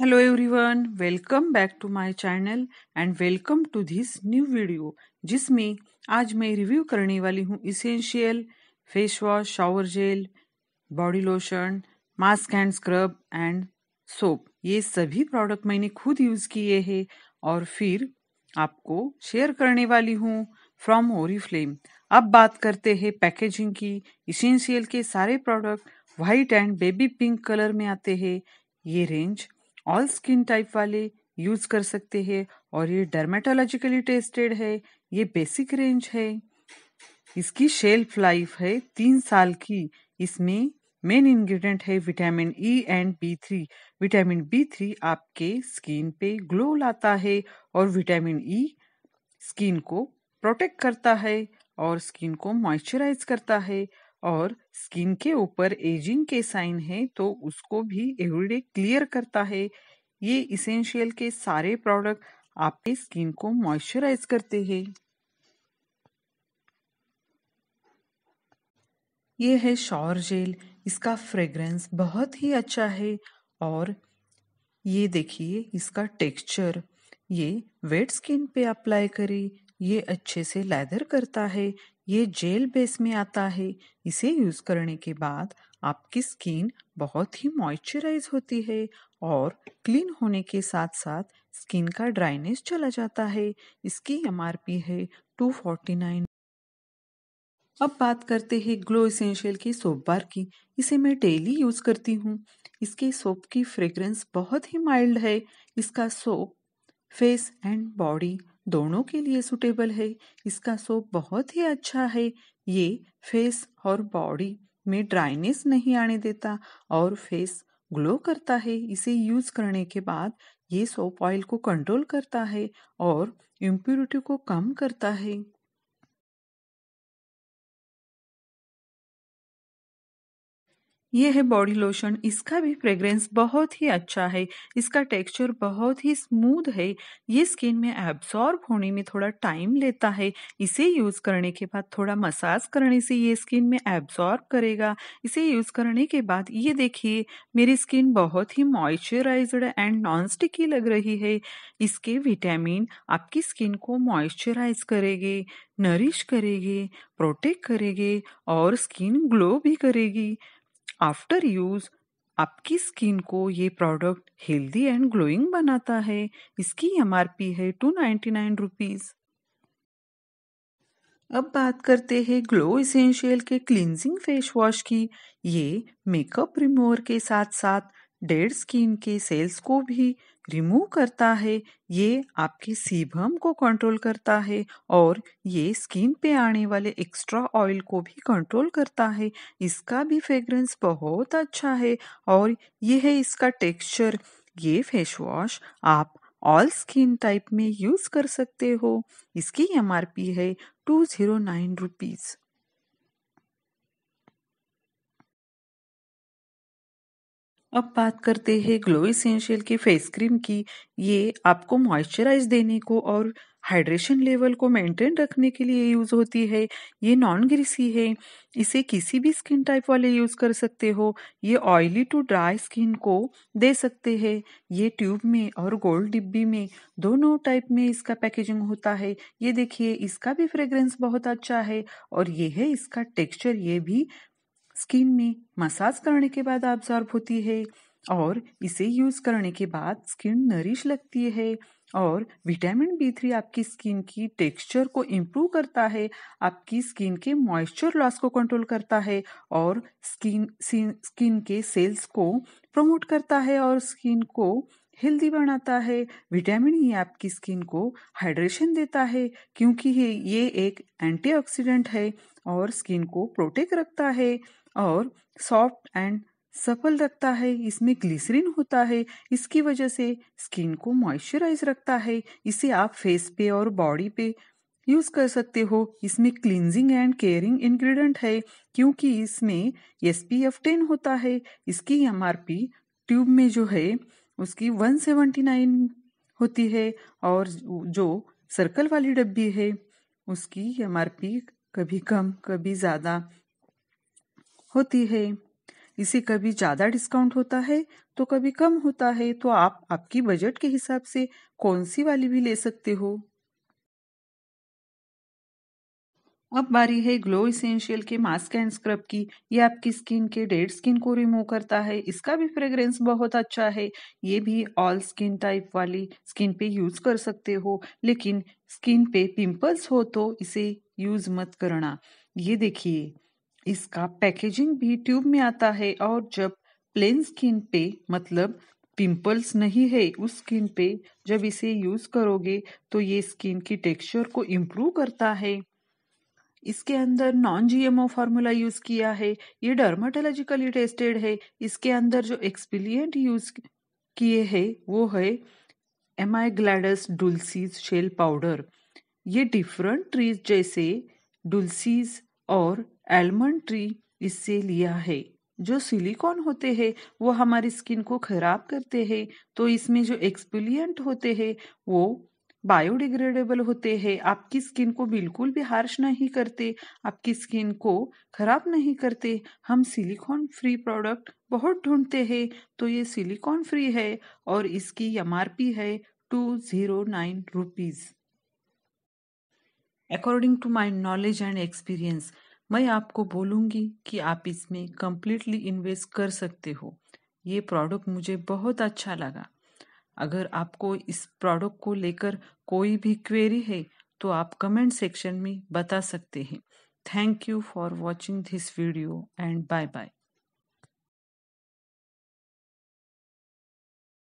hello everyone welcome back to my channel and welcome to this new video जिसमें आज मैं review करने वाली हूँ essential face wash shower gel body lotion mask and scrub and soap ये सभी product मैंने खुद यूज किए हैं और फिर आपको शेयर करने वाली हूँ फ्रॉम फ्लेम अब बात करते हैं पैकेजिंग की इसेंशियल के सारे product white and baby pink colour में आते हैं ये रेंज ऑल स्किन टाइप वाले यूज कर सकते हैं और ये डर्मेटोलॉजिकली टेस्टेड है ये बेसिक रेंज है इसकी शेल्फ लाइफ है तीन साल की इसमें मेन इंग्रेडिएंट है vitamin E and B three vitamin B three आपके स्किन पे ग्लो लाता है और विटामिन ई e स्किन को प्रोटेक्ट करता है और स्किन को मॉइस्चराइज करता है और स्किन के ऊपर एजिंग के साइन है तो उसको भी एवरीडे क्लियर करता है ये इसेंशियल के सारे प्रोडक्ट आपके स्किन को मॉइस्चराइज करते हैं ये है शॉर जेल इसका फ्रेग्रेंस बहुत ही अच्छा है और ये देखिए इसका टेक्सचर ये वेट स्किन पे अप्लाई करें ये अच्छे से लैदर करता है ये जेल बेस में आता है इसे यूज करने के बाद आपकी स्किन बहुत ही मॉइस्चराइज होती है और क्लीन होने के साथ साथ स्किन का ड्राइनेस चला जाता है इसकी एम आर पी है टू फोर्टी नाइन अब बात करते हैं ग्लो इसेंशियल की सोप बार की इसे मैं डेली यूज करती हूँ इसके सोप की फ्रेग्रेंस बहुत ही माइल्ड है इसका सोप फेस एंड बॉडी दोनों के लिए सुटेबल है इसका सोप बहुत ही अच्छा है ये फेस और बॉडी में ड्राइनेस नहीं आने देता और फेस ग्लो करता है इसे यूज करने के बाद ये सोप ऑयल को कंट्रोल करता है और इम्प्यूरिटी को कम करता है ये है बॉडी लोशन इसका भी फ्रेग्रेंस बहुत ही अच्छा है इसका टेक्सचर बहुत ही स्मूथ है ये स्किन में एब्सॉर्ब होने में थोड़ा टाइम लेता है इसे यूज़ करने के बाद थोड़ा मसाज करने से ये स्किन में एब्सॉर्ब करेगा इसे यूज़ करने के बाद ये देखिए मेरी स्किन बहुत ही मॉइस्चराइज्ड एंड नॉन स्टिकी लग रही है इसके विटामिन आपकी स्किन को मॉइस्चराइज करेगी नरिश करेगी प्रोटेक्ट करेगी और स्किन ग्लो भी करेगी आफ्टर यूज़ आपकी स्किन को ये प्रोडक्ट हेल्दी एंड ग्लोइंग बनाता है इसकी एम है टू नाइन्टी नाइन रुपीज़ अब बात करते हैं ग्लो इसेंशियल के क्लिनजिंग फेस वॉश की ये मेकअप रिमूवर के साथ साथ डेड स्किन के सेल्स को भी रिमूव करता है ये आपके सीभम को कंट्रोल करता है और ये स्किन पे आने वाले एक्स्ट्रा ऑयल को भी कंट्रोल करता है इसका भी फ्रेग्रेंस बहुत अच्छा है और ये है इसका टेक्सचर ये फेस वॉश आप ऑल स्किन टाइप में यूज़ कर सकते हो इसकी एम है टू ज़ीरो नाइन रुपीज़ अब बात करते हैं ग्लो इसेंशियल की फेस क्रीम की ये आपको मॉइस्चराइज देने को और हाइड्रेशन लेवल को मेंटेन रखने के लिए यूज़ होती है ये नॉन ग्रीसी है इसे किसी भी स्किन टाइप वाले यूज़ कर सकते हो ये ऑयली टू ड्राई स्किन को दे सकते हैं ये ट्यूब में और गोल्ड डिब्बी में दोनों टाइप में इसका पैकेजिंग होता है ये देखिए इसका भी फ्रेग्रेंस बहुत अच्छा है और ये है इसका टेक्सचर ये भी स्किन में मसाज करने के बाद ऑब्जॉर्ब होती है और इसे यूज करने के बाद स्किन नरिश लगती है और विटामिन बी थ्री आपकी स्किन की टेक्सचर को इम्प्रूव करता है आपकी स्किन के मॉइस्चर लॉस को कंट्रोल करता है और स्किन स्किन के सेल्स को प्रमोट करता है और स्किन को हेल्दी बनाता है विटामिन ई e आपकी स्किन को हाइड्रेशन देता है क्योंकि ये एक एंटीऑक्सीडेंट है और स्किन को प्रोटेक्ट रखता है और सॉफ्ट एंड सफल रखता है इसमें ग्लिसरीन होता है इसकी वजह से स्किन को मॉइस्चराइज रखता है इसे आप फेस पे और बॉडी पे यूज कर सकते हो इसमें क्लिनजिंग एंड केयरिंग इंग्रेडिएंट है क्योंकि इसमें एस पी एफ टेन होता है इसकी एम आर पी ट्यूब में जो है उसकी वन सेवेंटी नाइन होती है और जो सर्कल वाली डब्बी है उसकी एम आर पी कभी कम कभी ज़्यादा होती है इसे कभी ज्यादा डिस्काउंट होता है तो कभी कम होता है तो आप आपकी बजट के हिसाब से कौन सी वाली भी ले सकते हो अब बारी है ग्लो इसेंशियल के मास्क एंड स्क्रब की ये आपकी स्किन के डेड स्किन को रिमूव करता है इसका भी फ्रेग्रेंस बहुत अच्छा है ये भी ऑल स्किन टाइप वाली स्किन पे यूज कर सकते हो लेकिन स्किन पे पिंपल्स हो तो इसे यूज मत करना ये देखिए इसका पैकेजिंग भी ट्यूब में आता है और जब प्लेन स्किन पे मतलब पिंपल्स नहीं है उस स्किन पे जब इसे यूज करोगे तो ये स्किन की टेक्सचर को इम्प्रूव करता है इसके अंदर नॉन जीएमओ फार्मूला यूज किया है ये डर्माटोलॉजिकली टेस्टेड है इसके अंदर जो एक्सपीलियंट यूज किए है वो है एम आई ग्लैडस डुलसीज शेल पाउडर ये डिफरेंट ट्रीज जैसे डुलसीज और एलमंड ट्री इससे लिया है जो सिलिकॉन होते हैं वो हमारी स्किन को खराब करते हैं तो इसमें जो एक्सपिलियंट होते हैं वो बायोडिग्रेडेबल होते हैं आपकी स्किन को बिल्कुल भी हार्श नहीं करते आपकी स्किन को खराब नहीं करते हम सिलिकॉन फ्री प्रोडक्ट बहुत ढूंढते हैं तो ये सिलिकॉन फ्री है और इसकी पी है two zero nine rupees according to my knowledge and experience मैं आपको बोलूँगी कि आप इसमें कम्प्लीटली इन्वेस्ट कर सकते हो ये प्रोडक्ट मुझे बहुत अच्छा लगा अगर आपको इस प्रोडक्ट को लेकर कोई भी क्वेरी है तो आप कमेंट सेक्शन में बता सकते हैं thank you for watching this video and bye bye